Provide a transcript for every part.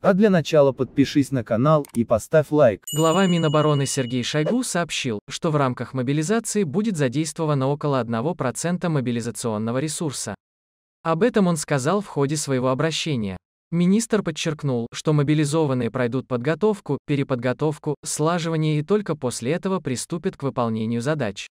А для начала подпишись на канал и поставь лайк. Глава Минобороны Сергей Шойгу сообщил, что в рамках мобилизации будет задействовано около 1% мобилизационного ресурса. Об этом он сказал в ходе своего обращения. Министр подчеркнул, что мобилизованные пройдут подготовку, переподготовку, слаживание и только после этого приступят к выполнению задач.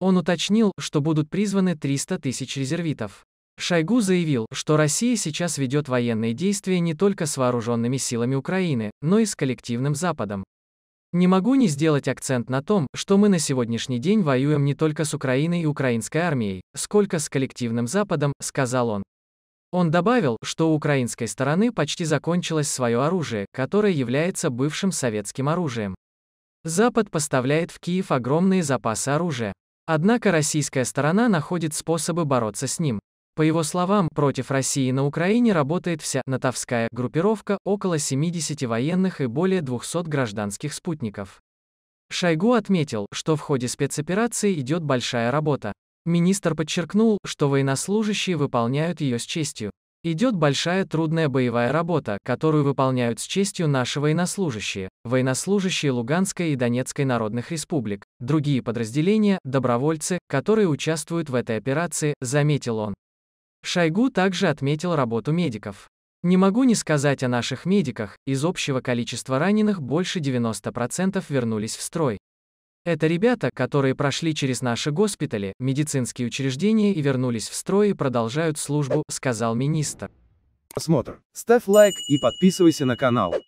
Он уточнил, что будут призваны 300 тысяч резервитов. Шойгу заявил, что Россия сейчас ведет военные действия не только с вооруженными силами Украины, но и с коллективным Западом. Не могу не сделать акцент на том, что мы на сегодняшний день воюем не только с Украиной и украинской армией, сколько с коллективным Западом, сказал он. Он добавил, что у украинской стороны почти закончилось свое оружие, которое является бывшим советским оружием. Запад поставляет в Киев огромные запасы оружия. Однако российская сторона находит способы бороться с ним. По его словам, против России на Украине работает вся «натовская» группировка, около 70 военных и более 200 гражданских спутников. Шойгу отметил, что в ходе спецоперации идет большая работа. Министр подчеркнул, что военнослужащие выполняют ее с честью. Идет большая трудная боевая работа, которую выполняют с честью наши военнослужащие, военнослужащие Луганской и Донецкой народных республик, другие подразделения, добровольцы, которые участвуют в этой операции, заметил он. Шойгу также отметил работу медиков. Не могу не сказать о наших медиках, из общего количества раненых больше 90% вернулись в строй. Это ребята, которые прошли через наши госпитали, медицинские учреждения и вернулись в строй и продолжают службу, сказал министр. Просмотр. Ставь лайк и подписывайся на канал.